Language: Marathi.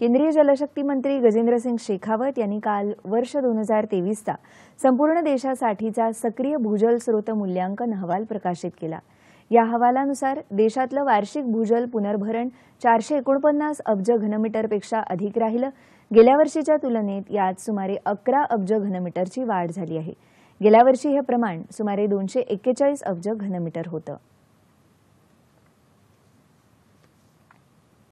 केंद्रीय जलशक्ती मंत्री गजेंद्रसिंग शेखावत यांनी काल वर्ष दोन हजार तेवीसचा संपूर्ण देशासाठीचा सक्रिय भूजल स्रोत मूल्यांकन अहवाल प्रकाशित केला या अहवालानुसार देशातलं वार्षिक भूजल पुनर्भरण चारशे एकोणपन्नास अब्ज घनमीटरपेक्षा अधिक राहिलं गेल्या वर्षीच्या तुलनेत यात सुमारे अकरा अब्ज घनमीटरची वाढ झाली आहे गेल्या वर्षी हे प्रमाण सुमारे दोनशे एक्केचाळीस अब्ज घनमीटर होतं